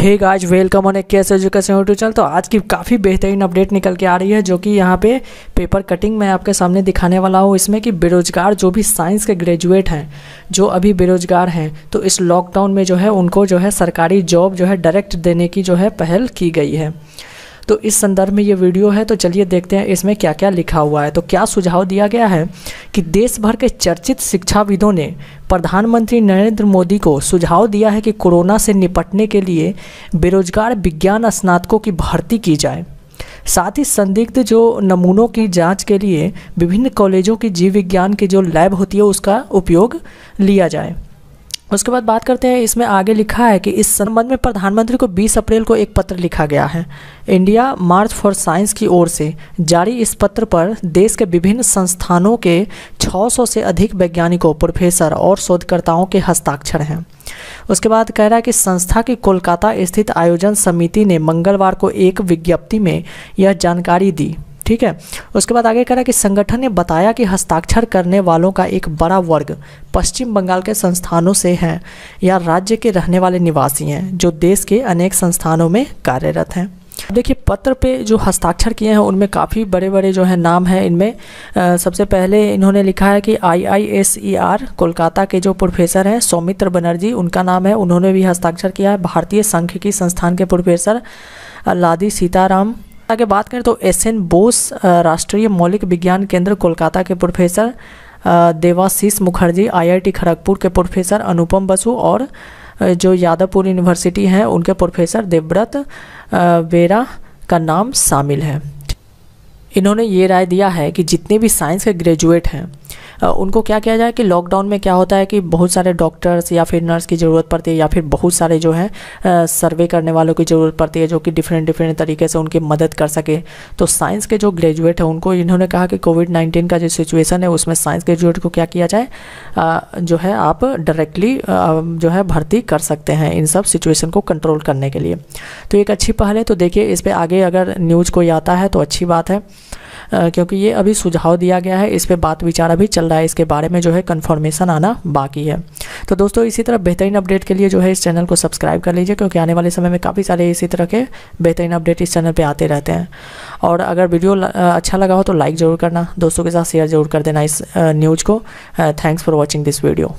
hey guys welcome on case education YouTube channel तो आज की काफ़ी बेहतरीन अपडेट निकल के आ रही है जो कि यहाँ पे पेपर कटिंग मैं आपके सामने दिखाने वाला हूँ इसमें कि बेरोजगार जो भी साइंस के ग्रेजुएट हैं जो अभी बेरोजगार हैं तो इस लॉकडाउन में जो है उनको जो है सरकारी जॉब जो है डायरेक्ट देने की जो है पहल की गई है तो इस संदर्भ में ये वीडियो है तो चलिए देखते हैं इसमें क्या क्या लिखा हुआ है तो क्या सुझाव दिया गया है कि देश भर के चर्चित शिक्षाविदों ने प्रधानमंत्री नरेंद्र मोदी को सुझाव दिया है कि कोरोना से निपटने के लिए बेरोजगार विज्ञान स्नातकों की भर्ती की जाए साथ ही संदिग्ध जो नमूनों की जांच के लिए विभिन्न कॉलेजों की जीव विज्ञान की जो लैब होती है उसका उपयोग लिया जाए उसके बाद बात करते हैं इसमें आगे लिखा है कि इस संबंध में प्रधानमंत्री को 20 अप्रैल को एक पत्र लिखा गया है इंडिया मार्च फॉर साइंस की ओर से जारी इस पत्र पर देश के विभिन्न संस्थानों के 600 से अधिक वैज्ञानिकों प्रोफेसर और शोधकर्ताओं के हस्ताक्षर हैं उसके बाद कह रहा है कि संस्था की कोलकाता स्थित आयोजन समिति ने मंगलवार को एक विज्ञप्ति में यह जानकारी दी ठीक है उसके बाद आगे कह रहा है कि संगठन ने बताया कि हस्ताक्षर करने वालों का एक बड़ा वर्ग पश्चिम बंगाल के संस्थानों से हैं या राज्य के रहने वाले निवासी हैं जो देश के अनेक संस्थानों में कार्यरत हैं देखिए पत्र पे जो हस्ताक्षर किए हैं उनमें काफ़ी बड़े बड़े जो हैं नाम हैं इनमें सबसे पहले इन्होंने लिखा है कि I I S E R Kolkata के जो प्रोफेसर हैं सौमित्र बनर्जी उनका नाम है उन्होंने भी हस्ताक्षर किया है भारतीय सांख्यिकी संस्थान के प्रोफेसर लादी सीताराम आगे बात करें तो एस एन बोस राष्ट्रीय मौलिक विज्ञान केंद्र कोलकाता के प्रोफेसर देवाशीष मुखर्जी आईआईटी खड़गपुर के प्रोफेसर अनुपम बसु और जो यादवपुर यूनिवर्सिटी हैं उनके प्रोफेसर देवव्रत वेरा का नाम शामिल है इन्होंने ये राय दिया है कि जितने भी साइंस के ग्रेजुएट हैं उनको क्या किया जाए कि लॉकडाउन में क्या होता है कि बहुत सारे डॉक्टर्स या फिर नर्स की ज़रूरत पड़ती है या फिर बहुत सारे जो है सर्वे करने वालों की ज़रूरत पड़ती है जो कि डिफरेंट डिफरेंट तरीके से उनकी मदद कर सके तो साइंस के जो ग्रेजुएट हैं उनको इन्होंने कहा कि कोविड नाइन्टीन का जो सिचुएसन है उसमें साइंस ग्रेजुएट को क्या किया जाए जो है आप डायरेक्टली जो है भर्ती कर सकते हैं इन सब सिचुएसन को कंट्रोल करने के लिए तो एक अच्छी पहल है तो देखिए इस पर आगे अगर न्यूज़ कोई आता है तो अच्छी बात है क्योंकि ये अभी सुझाव दिया गया है इस पर बात विचार अभी चल रहा है इसके बारे में जो है कन्फर्मेशन आना बाकी है तो दोस्तों इसी तरह बेहतरीन अपडेट के लिए जो है इस चैनल को सब्सक्राइब कर लीजिए क्योंकि आने वाले समय में काफ़ी सारे इसी तरह के बेहतरीन अपडेट इस चैनल पर आते रहते हैं और अगर वीडियो अच्छा लगा हो तो लाइक ज़रूर करना दोस्तों के साथ शेयर ज़रूर कर देना इस न्यूज़ को thanks for watching this video